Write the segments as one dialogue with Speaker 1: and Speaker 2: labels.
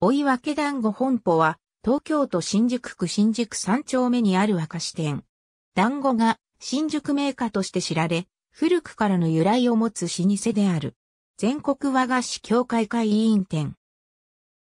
Speaker 1: 追い分け団子本舗は、東京都新宿区新宿三丁目にある和菓子店。団子が新宿名家として知られ、古くからの由来を持つ老舗である。全国和菓子協会会委員店。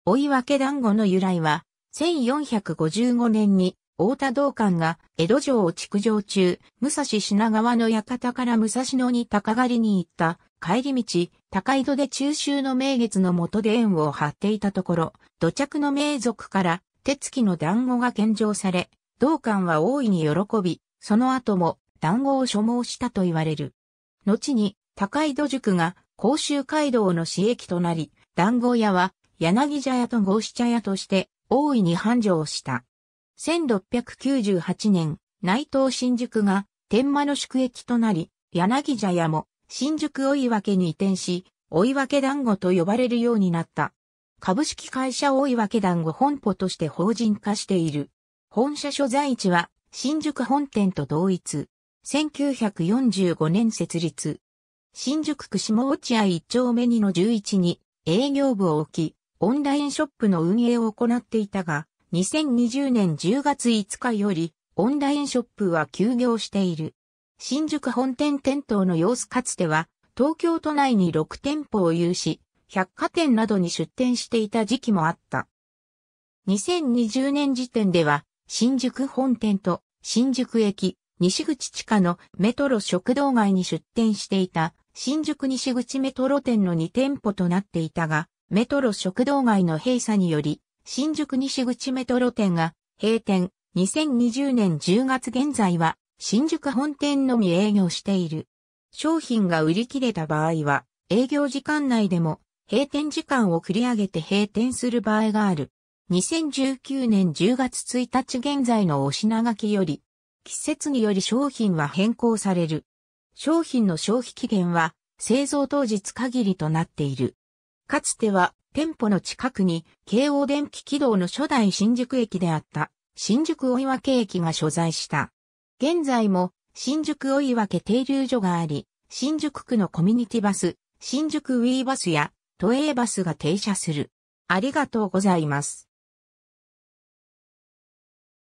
Speaker 1: 追い分け団子の由来は、1455年に太田道館が江戸城を築城中、武蔵品川の館から武蔵野に高狩りに行った帰り道、高井戸で中秋の名月のとで縁を張っていたところ、土着の名族から手つきの団子が献上され、道館は大いに喜び、その後も団子を所望したと言われる。後に高井戸塾が甲州街道の市役となり、団子屋は柳茶屋と合子茶屋として大いに繁盛した。1698年、内藤新宿が天満の宿駅となり、柳茶屋も新宿追分けに移転し、追分け団子と呼ばれるようになった。株式会社追分け団子本舗として法人化している。本社所在地は新宿本店と同一。1945年設立。新宿区下落合一丁目2の11に営業部を置き、オンラインショップの運営を行っていたが、2020年10月5日より、オンラインショップは休業している。新宿本店店頭の様子かつては、東京都内に6店舗を有し、百貨店などに出店していた時期もあった。2020年時点では、新宿本店と新宿駅、西口地下のメトロ食堂街に出店していた新宿西口メトロ店の2店舗となっていたが、メトロ食堂街の閉鎖により新宿西口メトロ店が閉店2020年10月現在は新宿本店のみ営業している。商品が売り切れた場合は営業時間内でも閉店時間を繰り上げて閉店する場合がある。2019年10月1日現在のお品書きより、季節により商品は変更される。商品の消費期限は製造当日限りとなっている。かつては店舗の近くに、京王電気軌道の初代新宿駅であった、新宿追分駅が所在した。現在も、新宿追分停留所があり、新宿区のコミュニティバス、新宿ウィーバスや、都営バスが停車する。ありがとうございます。